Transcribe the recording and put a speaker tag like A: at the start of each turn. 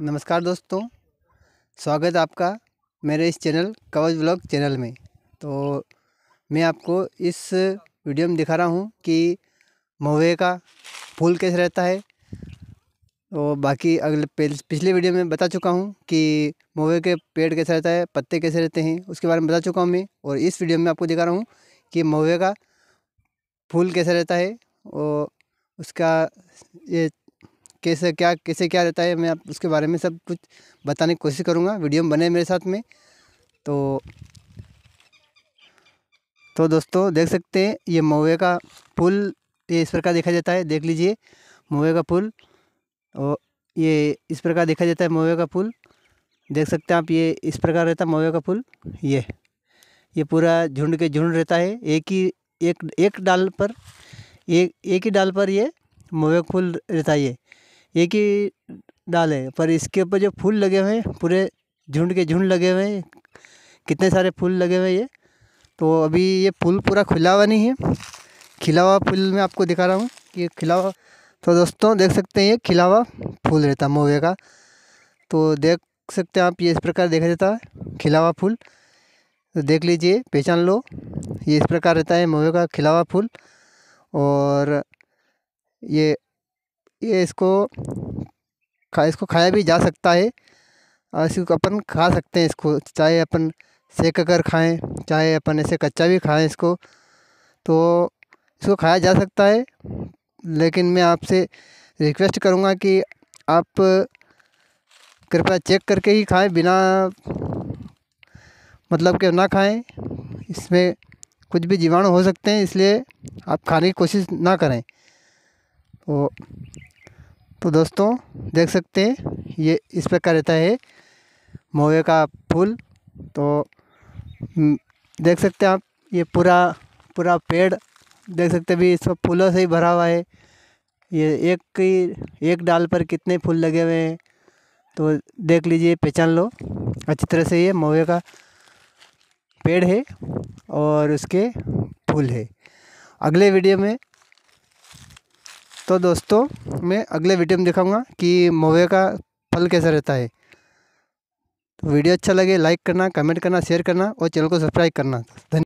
A: नमस्कार दोस्तों स्वागत आपका मेरे इस चैनल कवच ब्लॉग चैनल में तो मैं आपको इस वीडियो में दिखा रहा हूँ कि महुए का फूल कैसे रहता है और बाकी अगले पिछले वीडियो में बता चुका हूँ कि महुए के पेड़ कैसे रहता है पत्ते कैसे रहते हैं उसके बारे में बता चुका हूँ मैं और इस वीडियो में आपको दिखा रहा हूँ कि महुए का फूल कैसे रहता है और उसका ये कैसे क्या कैसे क्या रहता है मैं आप उसके बारे में सब कुछ बताने की कोशिश करूँगा वीडियो में बने मेरे साथ में तो तो दोस्तों देख सकते हैं ये मोवे का फूल ये इस प्रकार देखा जाता है देख लीजिए महुए का फूल और ये इस प्रकार देखा जाता है मोवे का फूल देख सकते हैं आप ये इस प्रकार रहता है मोवे का फूल ये ये पूरा झुंड के झुंड रहता है एक ही एक एक डाल पर एक एक ही डाल पर ये मोवे का फूल रहता है ये एक ही डाल है पर इसके ऊपर जो फूल लगे हुए हैं पूरे झुंड के झुंड लगे हुए हैं कितने सारे फूल लगे हुए हैं ये तो अभी ये फूल पूरा खुला हुआ नहीं है खिला हुआ फूल मैं आपको दिखा रहा हूँ कि खिला हुआ तो दोस्तों देख सकते हैं ये खिला हुआ फूल रहता है मोवे का तो देख सकते हैं आप ये इस प्रकार देखा जाता है खिला हुआ फूल तो देख लीजिए पहचान लो ये इस प्रकार रहता है मोवे का खिला हुआ फूल और ये ये इसको खा इसको खाया भी जा सकता है और इसको अपन खा सकते हैं इसको चाहे अपन सेक कर खाएं चाहे अपन ऐसे कच्चा भी खाएं इसको तो इसको खाया जा सकता है लेकिन मैं आपसे रिक्वेस्ट करूँगा कि आप कृपया चेक करके ही खाएं बिना मतलब कि ना खाएं इसमें कुछ भी जीवाणु हो सकते हैं इसलिए आप खाने की कोशिश ना करें तो तो दोस्तों देख सकते हैं ये इस प्रकार रहता है मोवे का फूल तो हम्म, देख सकते हैं आप ये पूरा पूरा पेड़ देख सकते हैं इस पर फूलों से ही भरा हुआ है ये एक ही एक डाल पर कितने फूल लगे हुए हैं तो देख लीजिए पहचान लो अच्छी तरह से ये मोवे का पेड़ है और उसके फूल है अगले वीडियो में तो दोस्तों मैं अगले वीडियो में दिखाऊंगा कि मोवे का फल कैसा रहता है तो वीडियो अच्छा लगे लाइक करना कमेंट करना शेयर करना और चैनल को सब्सक्राइब करना धन्यवाद